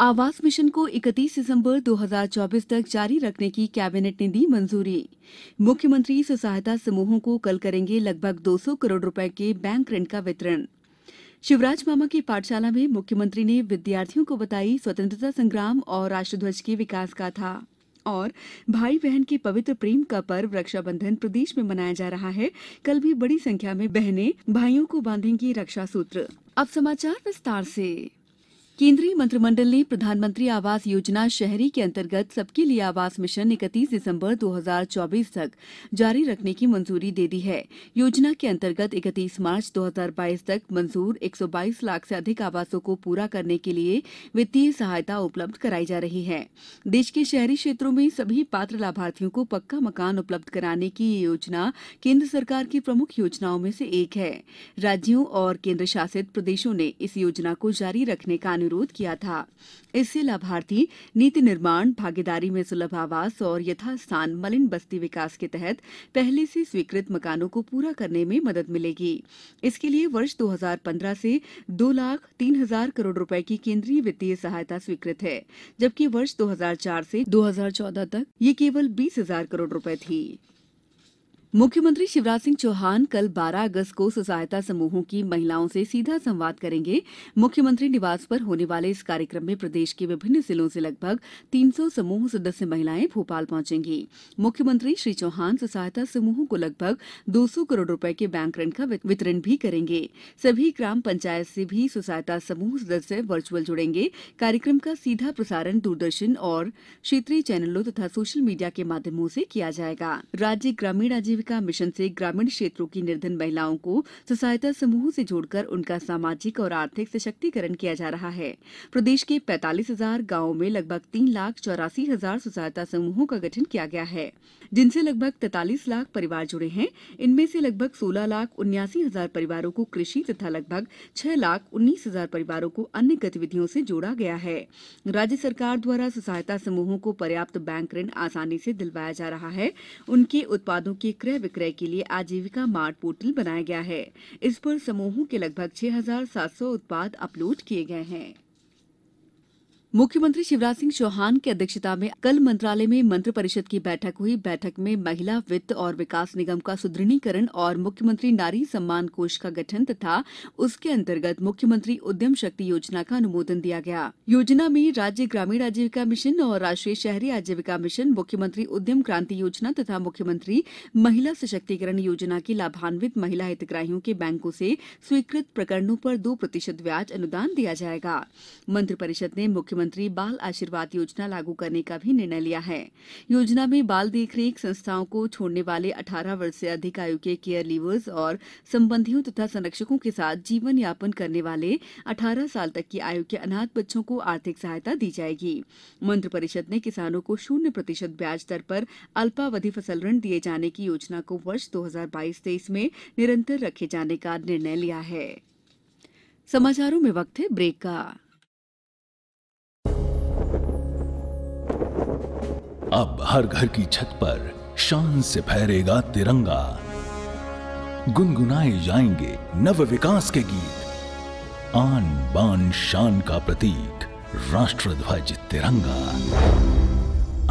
आवास मिशन को इकतीस दिसंबर 2024 तक जारी रखने की कैबिनेट ने दी मंजूरी मुख्यमंत्री स्व सहायता समूहों को कल करेंगे लगभग 200 करोड़ रुपए के बैंक ऋण का वितरण शिवराज मामा की पाठशाला में मुख्यमंत्री ने विद्यार्थियों को बताई स्वतंत्रता संग्राम और राष्ट्रध्वज के विकास का था और भाई बहन के पवित्र प्रेम का पर्व रक्षाबंधन प्रदेश में मनाया जा रहा है कल भी बड़ी संख्या में बहनें भाइयों को बांधेंगी रक्षा सूत्र अब समाचार विस्तार से केंद्रीय मंत्रिमंडल ने प्रधानमंत्री आवास योजना शहरी के अंतर्गत सबके लिए आवास मिशन इकतीस दिसंबर 2024 तक जारी रखने की मंजूरी दे दी है योजना के अंतर्गत 31 मार्च 2022 तक मंजूर 122 लाख से अधिक आवासों को पूरा करने के लिए वित्तीय सहायता उपलब्ध कराई जा रही है देश के शहरी क्षेत्रों में सभी पात्र लाभार्थियों को पक्का मकान उपलब्ध कराने की ये योजना केंद्र सरकार की प्रमुख योजनाओं में से एक है राज्यों और केंद्र शासित प्रदेशों ने इस योजना को जारी रखने का अनुरोध किया था इससे लाभार्थी नीति निर्माण भागीदारी में सुलभ आवास और यथास्थान मलिन बस्ती विकास के तहत पहले से स्वीकृत मकानों को पूरा करने में मदद मिलेगी इसके लिए वर्ष 2015 से दो लाख तीन हजार करोड़ रुपए की केंद्रीय वित्तीय सहायता स्वीकृत है जबकि वर्ष 2004 से 2014 तक ये केवल बीस हजार करोड़ रुपए थी कार्यशाला मुख्यमंत्री शिवराज सिंह चौहान कल बारह अगस्त को स्व सहायता समूहों की महिलाओं से सीधा संवाद करेंगे मुख्यमंत्री निवास पर होने वाले इस कार्यक्रम में प्रदेश के विभिन्न जिलों से लगभग तीन सौ समूह सदस्य महिलाएं भोपाल पहुंचेंगी मुख्यमंत्री श्री चौहान स्व सहायता समूहों को लगभग दो सौ करोड़ रूपये के बैंक ऋण का वितरण भी करेंगे सभी ग्राम पंचायत से भी स्व सहायता समूह सदस्य वर्चुअल जुड़ेंगे कार्यक्रम का सीधा प्रसारण दूरदर्शन और क्षेत्रीय चैनलों तथा सोशल मीडिया के माध्यमों से किया जाएगा राज्य ग्रामीण आजीविका आजीविका मिशन से ग्रामीण क्षेत्रों की निर्धन महिलाओं को स्वसहायता समूह से जोड़कर उनका सामाजिक और आर्थिक सशक्तिकरण किया जा रहा है प्रदेश के पैतालीस हजार गांवों में लगभग तीन लाख चौरासी हजार स्वसहायता समूहों का गठन किया गया है जिनसे लगभग तैतालीस लाख परिवार जुड़े हैं इनमें से लगभग सोलह लाख उन्यासी हजार परिवारों को कृषि तथा लगभग छह लाख उन्नीस हजार परिवारों को अन्य गतिविधियों से जोड़ा गया है राज्य सरकार द्वारा स्वसहायता समूहों को पर्याप्त बैंक ऋण आसानी से दिलवाया जा रहा है उनके उत्पादों के क्रय क्रय विक्रय के लिए आजीविका मार्ट पोर्टल बनाया गया है इस पर समूहों के लगभग छह हजार सात सौ उत्पाद अपलोड किए गए हैं मुख्यमंत्री शिवराज सिंह चौहान की अध्यक्षता में कल मंत्रालय में मंत्रि परिषद की बैठक हुई बैठक में महिला वित्त और विकास निगम का सुदृढ़ीकरण और मुख्यमंत्री नारी सम्मान कोष का गठन तथा उसके अंतर्गत मुख्यमंत्री उद्यम शक्ति योजना का अनुमोदन दिया गया योजना में राज्य ग्रामीण आजीविका मिशन और राष्ट्रीय शहरी आजीविका मिशन मुख्यमंत्री उद्यम क्रांति योजना तथा मुख्यमंत्री महिला सशक्तिकरण योजना की लाभान्वित महिला हितग्राहियों के बैंकों से स्वीकृत प्रकरणों पर दो प्रतिशत ब्याज अनुदान दिया जाएगा मंत्रिपरिषद ने मुख्यमंत्री मुख्यमंत्री बाल आशीर्वाद योजना लागू करने का भी निर्णय लिया है योजना में बाल देखरेख संस्थाओं को छोड़ने वाले अठारह वर्ष से अधिक आयु के केयर लीवर्स और संबंधियों तथा संरक्षकों के साथ जीवन यापन करने वाले अठारह साल तक की आयु के अनाथ बच्चों को आर्थिक सहायता दी जाएगी मंत्रि परिषद ने किसानों को शून्य प्रतिशत ब्याज दर पर अल्पावधि फसल ऋण दिए जाने की योजना को वर्ष 2022-23 में निरंतर रखे जाने का निर्णय लिया है समाचारों में वक्त है ब्रेक का अब हर घर की छत पर शान से फहरेगा तिरंगा गुनगुनाए जाएंगे नव विकास के गीत आन बान शान का प्रतीक राष्ट्रध्वज तिरंगा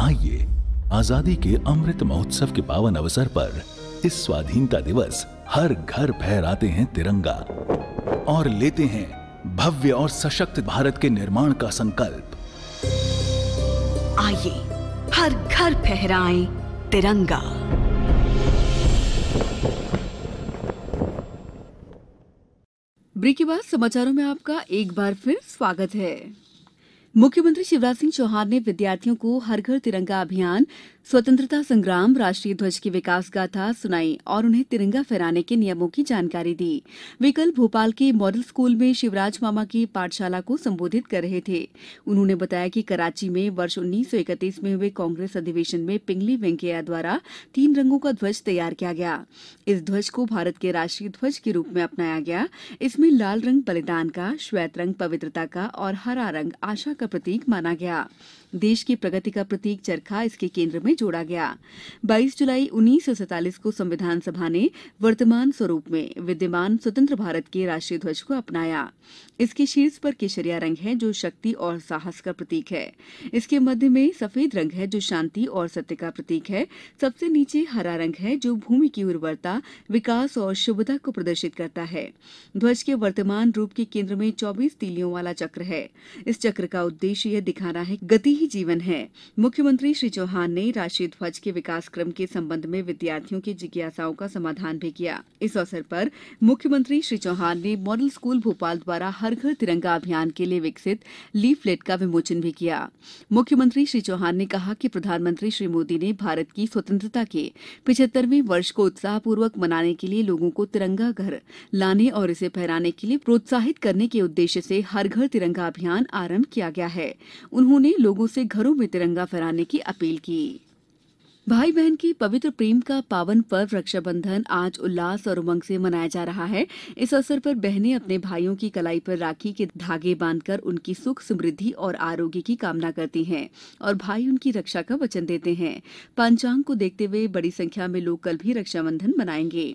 आइए आजादी के अमृत महोत्सव के पावन अवसर पर इस स्वाधीनता दिवस हर घर फहराते हैं तिरंगा और लेते हैं भव्य और सशक्त भारत के निर्माण का संकल्प आइए हर घर फहराए तिरंगा ब्रेक के बाद समाचारों में आपका एक बार फिर स्वागत है मुख्यमंत्री शिवराज सिंह चौहान ने विद्यार्थियों को हर घर तिरंगा अभियान स्वतंत्रता संग्राम राष्ट्रीय ध्वज की विकास गाथा सुनाई और उन्हें तिरंगा फहराने के नियमों की जानकारी दी वे कल भोपाल के मॉडल स्कूल में शिवराज मामा की पाठशाला को संबोधित कर रहे थे उन्होंने बताया कि कराची में वर्ष उन्नीस में हुए कांग्रेस अधिवेशन में पिंगली वेंकैया द्वारा तीन रंगों का ध्वज तैयार किया गया इस ध्वज को भारत के राष्ट्रीय ध्वज के रूप में अपनाया गया इसमें लाल रंग बलिदान का श्वेत रंग पवित्रता का और हरा रंग आशा का प्रतीक माना गया देश की प्रगति का प्रतीक चरखा इसके केंद्र में जोड़ा गया बाईस जुलाई उन्नीस को संविधान सभा ने वर्तमान स्वरूप में विद्यमान स्वतंत्र भारत के राष्ट्रीय ध्वज को अपनाया इसके शीर्ष पर केशरिया रंग है जो शक्ति और साहस का प्रतीक है इसके मध्य में सफेद रंग है जो शांति और सत्य का प्रतीक है सबसे नीचे हरा रंग है जो भूमि की उर्वरता विकास और शुभता को प्रदर्शित करता है ध्वज के वर्तमान रूप के केंद्र में चौबीस तीलियों वाला चक्र है इस चक्र का उद्देश्य यह दिखाना है गति ही जीवन है मुख्यमंत्री श्री चौहान ने राष्ट्रीय ध्वज के विकास क्रम के संबंध में विद्यार्थियों की जिज्ञासाओं का समाधान भी किया इस अवसर पर मुख्यमंत्री श्री चौहान ने मॉडल स्कूल भोपाल द्वारा हर घर तिरंगा अभियान के लिए विकसित लीफलेट का विमोचन भी किया मुख्यमंत्री श्री चौहान ने कहा कि प्रधानमंत्री श्री मोदी ने भारत की स्वतंत्रता के पिछहत्तरवें वर्ष को उत्साहपूर्वक मनाने के लिए लोगों को तिरंगा घर लाने और इसे फहराने के लिए प्रोत्साहित करने के उद्देश्य से हर घर तिरंगा अभियान आरंभ किया गया है उन्होंने लोगों से घरों में तिरंगा फहराने की अपील की है भाई बहन के पवित्र प्रेम का पावन पर्व रक्षाबंधन आज उल्लास और उमंग से मनाया जा रहा है इस अवसर पर बहनें अपने भाइयों की कलाई पर राखी के धागे बांधकर उनकी सुख समृद्धि और आरोग्य की कामना करती हैं और भाई उनकी रक्षा का वचन देते हैं पंचांग को देखते हुए बड़ी संख्या में लोग कल भी रक्षाबंधन मनाएंगे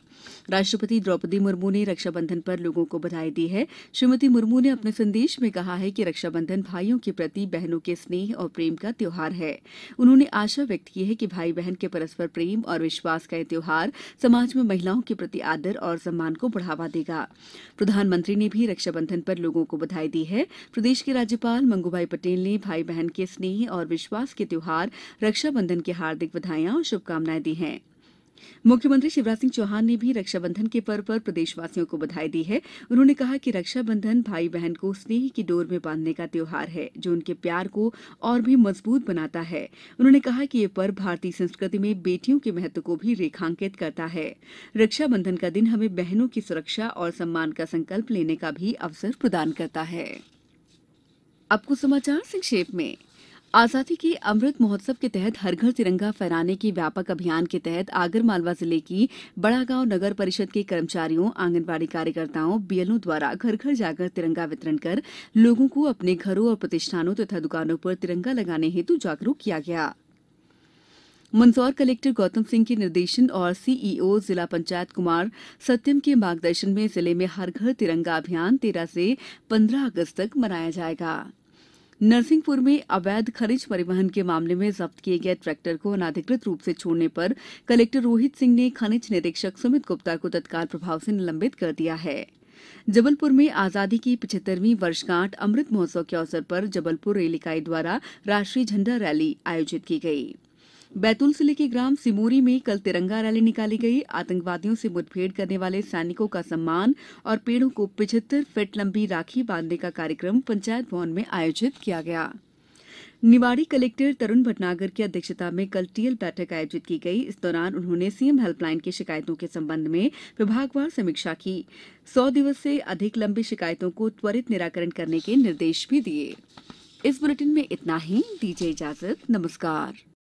राष्ट्रपति द्रौपदी मुर्मू ने रक्षाबंधन पर लोगों को बधाई दी है श्रीमती मुर्मू ने अपने संदेश में कहा है कि रक्षाबंधन भाइयों के प्रति बहनों के स्नेह और प्रेम का त्यौहार है उन्होंने आशा व्यक्त की है कि भाई बहन के परस्पर प्रेम और विश्वास का यह त्यौहार समाज में महिलाओं के प्रति आदर और सम्मान को बढ़ावा देगा प्रधानमंत्री ने भी रक्षाबंधन पर लोगों को बधाई दी है प्रदेश के राज्यपाल मंगूभाई पटेल ने भाई बहन के स्नेह और विश्वास के त्यौहार रक्षाबंधन की हार्दिक बधाई और शुभकामनाएं दी हैं मुख्यमंत्री शिवराज सिंह चौहान ने भी रक्षाबंधन के पर्व पर प्रदेशवासियों को बधाई दी है उन्होंने कहा कि रक्षाबंधन भाई बहन को स्नेह की डोर में बांधने का त्यौहार है जो उनके प्यार को और भी मजबूत बनाता है उन्होंने कहा कि यह पर्व भारतीय संस्कृति में बेटियों के महत्व को भी रेखांकित करता है रक्षाबंधन का दिन हमें बहनों की सुरक्षा और सम्मान का संकल्प लेने का भी अवसर प्रदान करता है संक्षेप में आजादी के अमृत महोत्सव के तहत हर घर तिरंगा फहराने के व्यापक अभियान के तहत आगरमालवा जिले की बड़ागांव नगर परिषद के कर्मचारियों आंगनबाड़ी कार्यकर्ताओं बीएलओ द्वारा घर घर जाकर तिरंगा वितरण कर लोगों को अपने घरों और प्रतिष्ठानों तथा दुकानों पर तिरंगा लगाने हेतु जागरूक किया गया मंदसौर कलेक्टर गौतम सिंह के निर्देशन और सीईओ जिला पंचायत कुमार सत्यम के मार्गदर्शन में जिले में हर घर तिरंगा अभियान तेरह से पंद्रह अगस्त तक मनाया जाएगा नरसिंहपुर में अवैध खनिज परिवहन के मामले में जब्त किए गए ट्रैक्टर को अनाधिकृत रूप से छोड़ने पर कलेक्टर रोहित सिंह ने खनिज निरीक्षक सुमित गुप्ता को तत्काल प्रभाव से निलंबित कर दिया है जबलपुर में आजादी की पिछहत्तरवीं वर्षगांठ अमृत महोत्सव के अवसर पर जबलपुर रेल इकाई द्वारा राष्ट्रीय झंडा रैली आयोजित की गयी बैतूल जिले के ग्राम सिमोरी में कल तिरंगा रैली निकाली गई आतंकवादियों से मुठभेड़ करने वाले सैनिकों का सम्मान और पेड़ों को पिछहत्तर फीट लंबी राखी बांधने का कार्यक्रम पंचायत भवन में आयोजित किया गया निवाड़ी कलेक्टर तरुण भटनागर की अध्यक्षता में कल टीएल बैठक आयोजित की गई इस दौरान उन्होंने सीएम हेल्पलाइन की शिकायतों के संबंध में विभागवार समीक्षा की सौ दिवस से अधिक लंबी शिकायतों को त्वरित निराकरण करने के निर्देश भी दिए इस बुलेटिन में इतना ही दीजिए इजाजत नमस्कार